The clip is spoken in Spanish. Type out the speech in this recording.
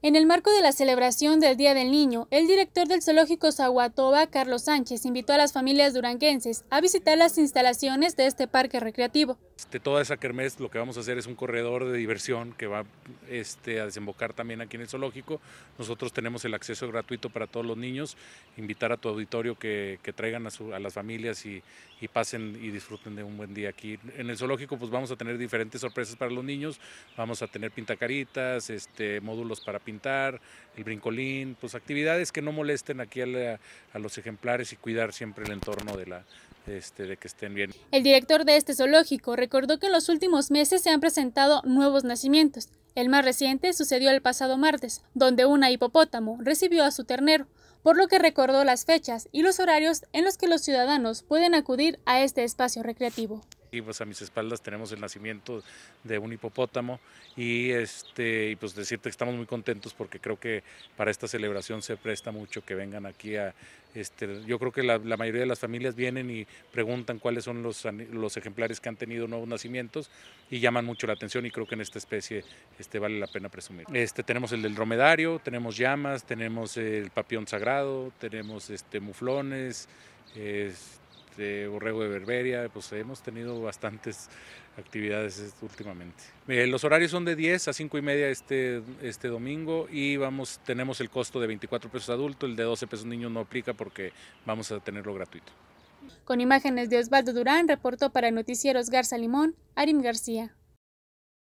En el marco de la celebración del Día del Niño, el director del zoológico Zaguatoba, Carlos Sánchez, invitó a las familias duranguenses a visitar las instalaciones de este parque recreativo. Este, toda esa kermés lo que vamos a hacer es un corredor de diversión que va este, a desembocar también aquí en el zoológico. Nosotros tenemos el acceso gratuito para todos los niños. Invitar a tu auditorio que, traigan a, las familias y, y, pasen y disfruten de un buen día aquí. En el zoológico pues vamos a tener diferentes sorpresas para los niños. Vamos a tener pintacaritas, este, módulos para pintar, el brincolín, pues actividades que no molesten aquí a, a los ejemplares y cuidar siempre el entorno de la, este, este, de que estén bien. El director de este zoológico recordó que en los últimos meses se han presentado nuevos nacimientos. El más reciente sucedió el pasado martes, donde una hipopótamo recibió a su ternero, por lo que recordó las fechas y los horarios en los que los ciudadanos pueden acudir a este espacio recreativo. Y pues a mis espaldas tenemos el nacimiento de un hipopótamo y, este, y pues decirte que estamos muy contentos porque creo que para esta celebración se presta mucho que vengan aquí a... Este, yo creo que la, mayoría de las familias vienen y preguntan cuáles son los, los ejemplares que han tenido nuevos nacimientos y llaman mucho la atención y creo que en esta especie este, vale la pena presumir. Este, tenemos el del dromedario, tenemos llamas, tenemos el papión sagrado, tenemos este, muflones. Este, de este, borrego de Berberia, pues hemos tenido bastantes actividades últimamente. Eh, los horarios son de 10 a 5 y media este, este domingo y vamos, tenemos el costo de 24 pesos adulto, el de 12 pesos niño no aplica porque vamos a tenerlo gratuito. Con imágenes de Osvaldo Durán, reportó para Noticieros Garza Limón, Arim García.